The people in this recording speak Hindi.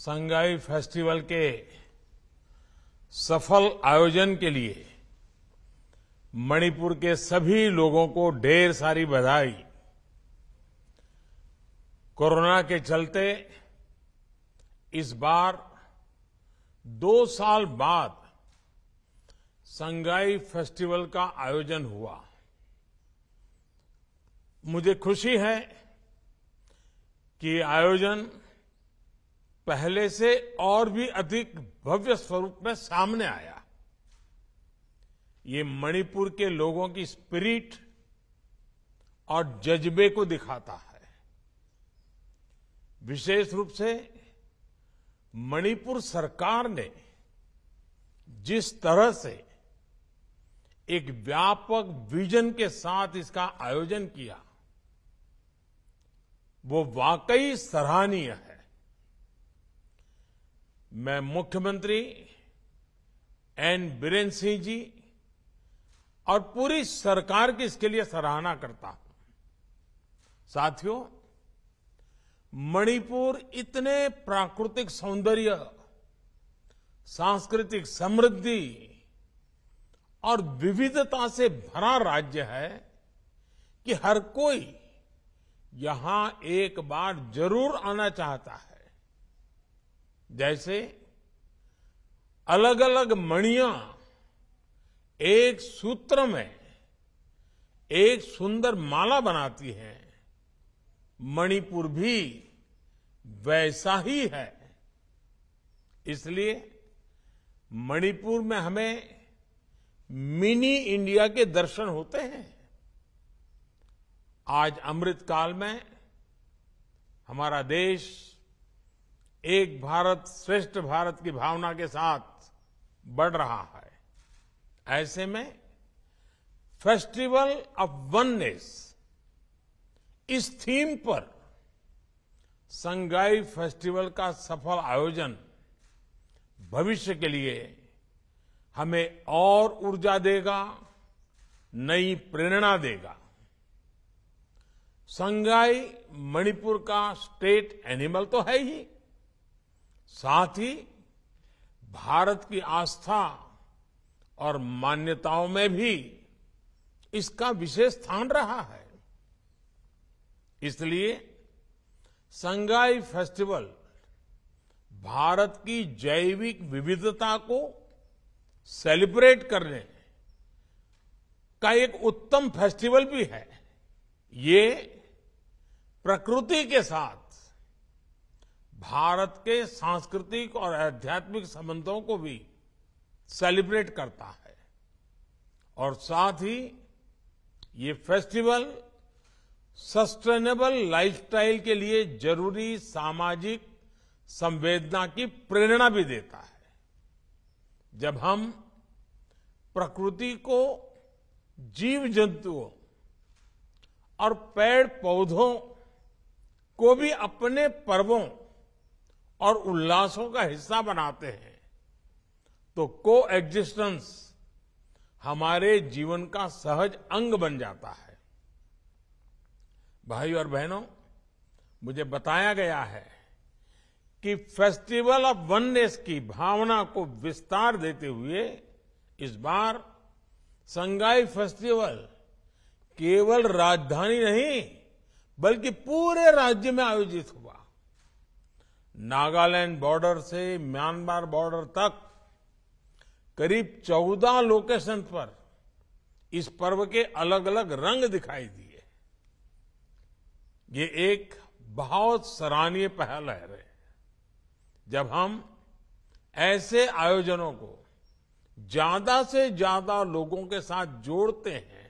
संगाई फेस्टिवल के सफल आयोजन के लिए मणिपुर के सभी लोगों को ढेर सारी बधाई कोरोना के चलते इस बार दो साल बाद संगाई फेस्टिवल का आयोजन हुआ मुझे खुशी है कि आयोजन पहले से और भी अधिक भव्य स्वरूप में सामने आया ये मणिपुर के लोगों की स्पिरिट और जज्बे को दिखाता है विशेष रूप से मणिपुर सरकार ने जिस तरह से एक व्यापक विजन के साथ इसका आयोजन किया वो वाकई सराहनीय है मैं मुख्यमंत्री एन बीरेन सिंह जी और पूरी सरकार की इसके लिए सराहना करता हूं साथियों मणिपुर इतने प्राकृतिक सौंदर्य सांस्कृतिक समृद्धि और विविधता से भरा राज्य है कि हर कोई यहां एक बार जरूर आना चाहता है जैसे अलग अलग मणिया एक सूत्र में एक सुंदर माला बनाती है मणिपुर भी वैसा ही है इसलिए मणिपुर में हमें मिनी इंडिया के दर्शन होते हैं आज अमृत काल में हमारा देश एक भारत श्रेष्ठ भारत की भावना के साथ बढ़ रहा है ऐसे में फेस्टिवल ऑफ वननेस इस थीम पर संगाई फेस्टिवल का सफल आयोजन भविष्य के लिए हमें और ऊर्जा देगा नई प्रेरणा देगा संगाई मणिपुर का स्टेट एनिमल तो है ही साथ ही भारत की आस्था और मान्यताओं में भी इसका विशेष स्थान रहा है इसलिए संगाई फेस्टिवल भारत की जैविक विविधता को सेलिब्रेट करने का एक उत्तम फेस्टिवल भी है ये प्रकृति के साथ भारत के सांस्कृतिक और आध्यात्मिक संबंधों को भी सेलिब्रेट करता है और साथ ही ये फेस्टिवल सस्टेनेबल लाइफस्टाइल के लिए जरूरी सामाजिक संवेदना की प्रेरणा भी देता है जब हम प्रकृति को जीव जंतुओं और पेड़ पौधों को भी अपने पर्वों और उल्लासों का हिस्सा बनाते हैं तो को एग्जिस्टेंस हमारे जीवन का सहज अंग बन जाता है भाई और बहनों मुझे बताया गया है कि फेस्टिवल ऑफ वननेस की भावना को विस्तार देते हुए इस बार संगाई फेस्टिवल केवल राजधानी नहीं बल्कि पूरे राज्य में आयोजित हुआ नागालैंड बॉर्डर से म्यांमार बॉर्डर तक करीब 14 लोकेशन पर इस पर्व के अलग अलग रंग दिखाई दिए ये एक बहुत सराहनीय पहल है जब हम ऐसे आयोजनों को ज्यादा से ज्यादा लोगों के साथ जोड़ते हैं